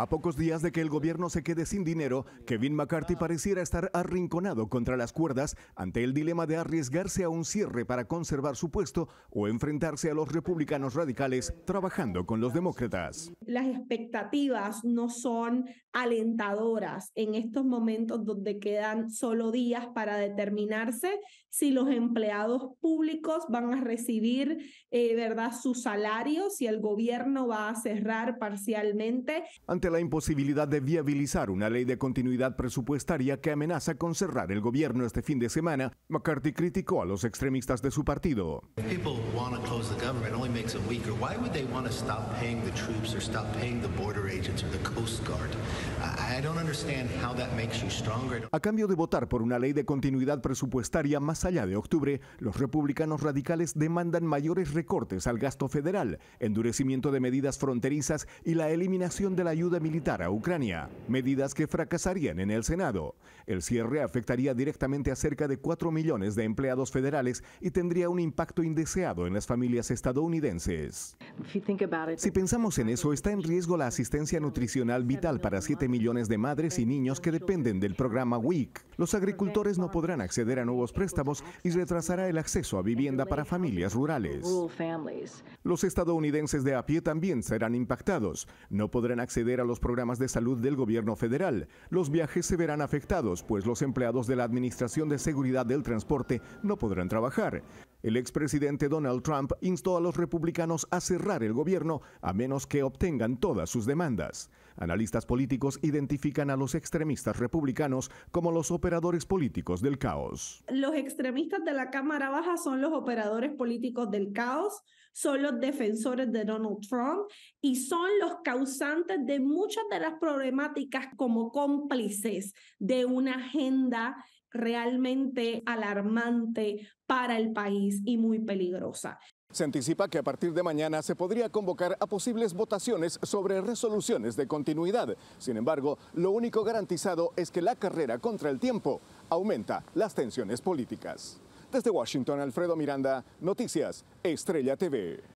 A pocos días de que el gobierno se quede sin dinero, Kevin McCarthy pareciera estar arrinconado contra las cuerdas ante el dilema de arriesgarse a un cierre para conservar su puesto o enfrentarse a los republicanos radicales trabajando con los demócratas. Las expectativas no son alentadoras en estos momentos donde quedan solo días para determinarse si los empleados públicos van a recibir eh, ¿verdad? su salario, si el gobierno va a cerrar parcialmente la imposibilidad de viabilizar una ley de continuidad presupuestaria que amenaza con cerrar el gobierno este fin de semana, McCarthy criticó a los extremistas de su partido. A cambio de votar por una ley de continuidad presupuestaria más allá de octubre, los republicanos radicales demandan mayores recortes al gasto federal, endurecimiento de medidas fronterizas y la eliminación de la ayuda militar a Ucrania, medidas que fracasarían en el Senado. El cierre afectaría directamente a cerca de 4 millones de empleados federales y tendría un impacto indeseado en las familias estadounidenses. Si pensamos en eso, está en riesgo la asistencia nutricional vital para 7 millones de madres y niños que dependen del programa WIC. Los agricultores no podrán acceder a nuevos préstamos y retrasará el acceso a vivienda para familias rurales. Los estadounidenses de a pie también serán impactados. No podrán acceder a los programas de salud del gobierno federal. Los viajes se verán afectados, pues los empleados de la Administración de Seguridad del Transporte no podrán trabajar. El expresidente Donald Trump instó a los republicanos a cerrar el gobierno a menos que obtengan todas sus demandas. Analistas políticos identifican a los extremistas republicanos como los operadores políticos del caos. Los extremistas de la Cámara Baja son los operadores políticos del caos, son los defensores de Donald Trump y son los causantes de muchas de las problemáticas como cómplices de una agenda realmente alarmante para el país y muy peligrosa. Se anticipa que a partir de mañana se podría convocar a posibles votaciones sobre resoluciones de continuidad. Sin embargo, lo único garantizado es que la carrera contra el tiempo aumenta las tensiones políticas. Desde Washington, Alfredo Miranda, Noticias, Estrella TV.